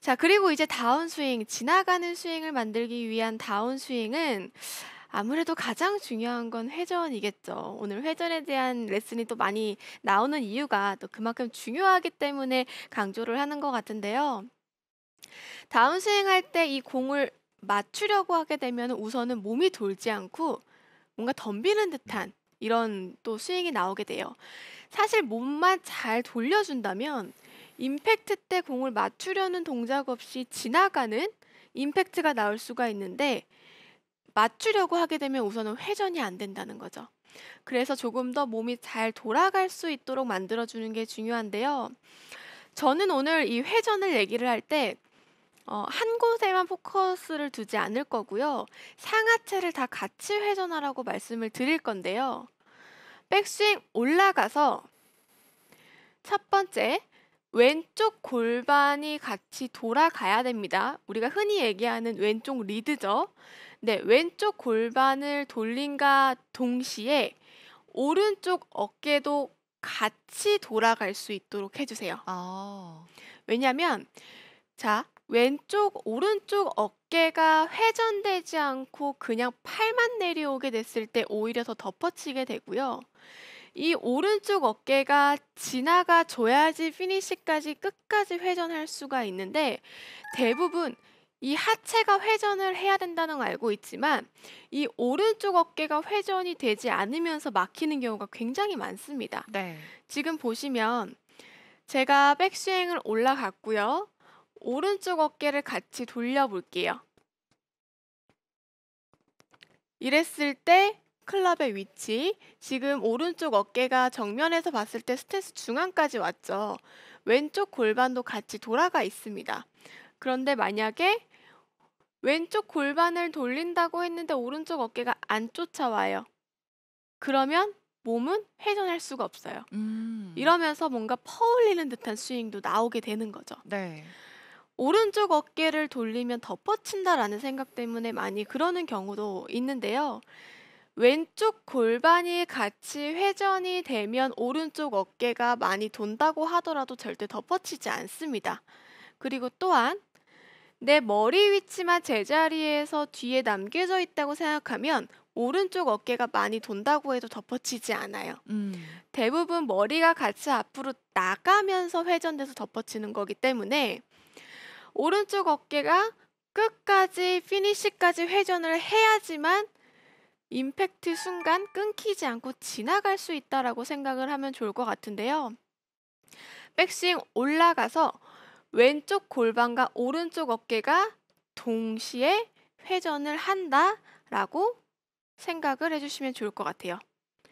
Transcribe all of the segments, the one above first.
자, 그리고 이제 다운스윙, 지나가는 스윙을 만들기 위한 다운스윙은 아무래도 가장 중요한 건 회전이겠죠. 오늘 회전에 대한 레슨이 또 많이 나오는 이유가 또 그만큼 중요하기 때문에 강조를 하는 것 같은데요. 다운스윙 할 때 이 공을 맞추려고 하게 되면 우선은 몸이 돌지 않고 뭔가 덤비는 듯한 이런 또 스윙이 나오게 돼요. 사실 몸만 잘 돌려준다면 임팩트 때 공을 맞추려는 동작 없이 지나가는 임팩트가 나올 수가 있는데 맞추려고 하게 되면 우선은 회전이 안 된다는 거죠. 그래서 조금 더 몸이 잘 돌아갈 수 있도록 만들어주는 게 중요한데요. 저는 오늘 이 회전을 얘기를 할때 어, 한 곳에만 포커스를 두지 않을 거고요. 상하체를 다 같이 회전하라고 말씀을 드릴 건데요. 백스윙 올라가서 첫 번째 왼쪽 골반이 같이 돌아가야 됩니다. 우리가 흔히 얘기하는 왼쪽 리드죠. 네, 왼쪽 골반을 돌린과 동시에 오른쪽 어깨도 같이 돌아갈 수 있도록 해주세요. 아. 왜냐하면 자 왼쪽 오른쪽 어깨가 회전되지 않고 그냥 팔만 내려오게 됐을 때 오히려 더 덮어치게 되고요. 이 오른쪽 어깨가 지나가 줘야지 피니시까지 끝까지 회전할 수가 있는데 대부분 이 하체가 회전을 해야 된다는 걸 알고 있지만 이 오른쪽 어깨가 회전이 되지 않으면서 막히는 경우가 굉장히 많습니다. 네. 지금 보시면 제가 백스윙을 올라갔고요. 오른쪽 어깨를 같이 돌려볼게요. 이랬을 때 클럽의 위치, 지금 오른쪽 어깨가 정면에서 봤을 때 스탠스 중앙까지 왔죠. 왼쪽 골반도 같이 돌아가 있습니다. 그런데 만약에 왼쪽 골반을 돌린다고 했는데 오른쪽 어깨가 안 쫓아와요. 그러면 몸은 회전할 수가 없어요. 음. 이러면서 뭔가 퍼올리는 듯한 스윙도 나오게 되는 거죠. 네. 오른쪽 어깨를 돌리면 덮어친다라는 생각 때문에 많이 그러는 경우도 있는데요. 왼쪽 골반이 같이 회전이 되면 오른쪽 어깨가 많이 돈다고 하더라도 절대 덮어치지 않습니다. 그리고 또한 내 머리 위치만 제자리에서 뒤에 남겨져 있다고 생각하면 오른쪽 어깨가 많이 돈다고 해도 덮어치지 않아요. 음. 대부분 머리가 같이 앞으로 나가면서 회전돼서 덮어치는 거기 때문에 오른쪽 어깨가 끝까지 피니시까지 회전을 해야지만 임팩트 순간 끊기지 않고 지나갈 수 있다라고 생각을 하면 좋을 것 같은데요. 백스윙 올라가서 왼쪽 골반과 오른쪽 어깨가 동시에 회전을 한다라고 생각을 해주시면 좋을 것 같아요.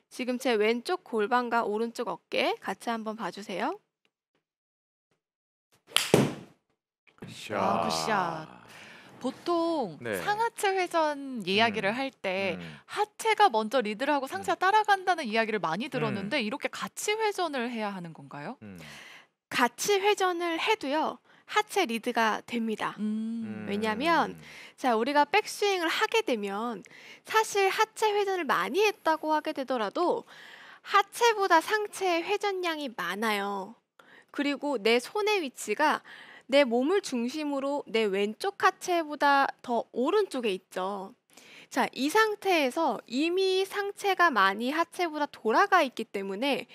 지금 제 왼쪽 골반과 오른쪽 어깨 같이 한번 봐주세요. 굿샷. 아, 굿샷. 보통 네. 상하체 회전 이야기를 음. 할때 음. 하체가 먼저 리드를 하고 상체가 음. 따라간다는 이야기를 많이 들었는데 음. 이렇게 같이 회전을 해야 하는 건가요? 음. 같이 회전을 해도요. 하체 리드가 됩니다. 음. 왜냐하면 자 우리가 백스윙을 하게 되면 사실 하체 회전을 많이 했다고 하게 되더라도 하체보다 상체의 회전량이 많아요. 그리고 내 손의 위치가 내 몸을 중심으로 내 왼쪽 하체보다 더 오른쪽에 있죠. 자, 이 상태에서 이미 상체가 많이 하체보다 돌아가 있기 때문에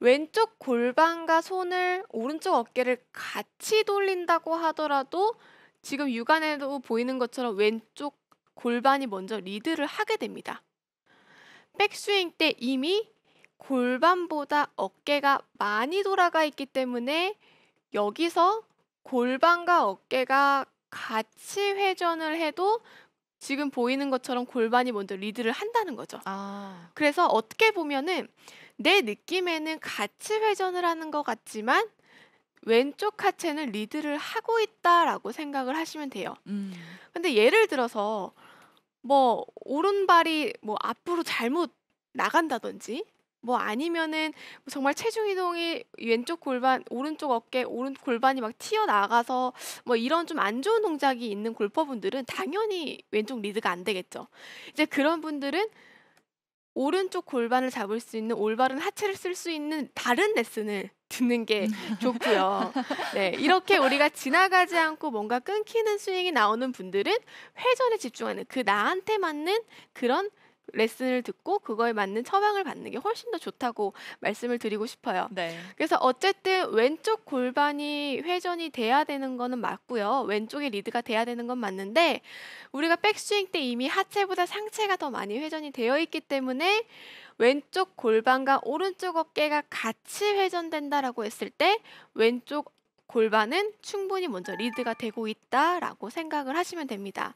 왼쪽 골반과 손을 오른쪽 어깨를 같이 돌린다고 하더라도 지금 육안에도 보이는 것처럼 왼쪽 골반이 먼저 리드를 하게 됩니다. 백스윙 때 이미 골반보다 어깨가 많이 돌아가 있기 때문에 여기서 골반과 어깨가 같이 회전을 해도 지금 보이는 것처럼 골반이 먼저 리드를 한다는 거죠. 아. 그래서 어떻게 보면은 내 느낌에는 같이 회전을 하는 것 같지만 왼쪽 하체는 리드를 하고 있다라고 생각을 하시면 돼요. 음. 근데 예를 들어서 뭐 오른발이 뭐 앞으로 잘못 나간다든지 뭐 아니면은 뭐 정말 체중 이동이 왼쪽 골반, 오른쪽 어깨, 오른 골반이 막 튀어나가서 뭐 이런 좀 안 좋은 동작이 있는 골퍼분들은 당연히 왼쪽 리드가 안 되겠죠. 이제 그런 분들은 오른쪽 골반을 잡을 수 있는 올바른 하체를 쓸 수 있는 다른 레슨을 듣는 게 좋고요. 네, 이렇게 우리가 지나가지 않고 뭔가 끊기는 스윙이 나오는 분들은 회전에 집중하는 그 나한테 맞는 그런 레슨을 듣고 그거에 맞는 처방을 받는 게 훨씬 더 좋다고 말씀을 드리고 싶어요. 네. 그래서 어쨌든 왼쪽 골반이 회전이 돼야 되는 거는 맞고요. 왼쪽에 리드가 돼야 되는 건 맞는데 우리가 백스윙 때 이미 하체보다 상체가 더 많이 회전이 되어 있기 때문에 왼쪽 골반과 오른쪽 어깨가 같이 회전된다라고 했을 때 왼쪽 골반은 충분히 먼저 리드가 되고 있다라고 생각을 하시면 됩니다.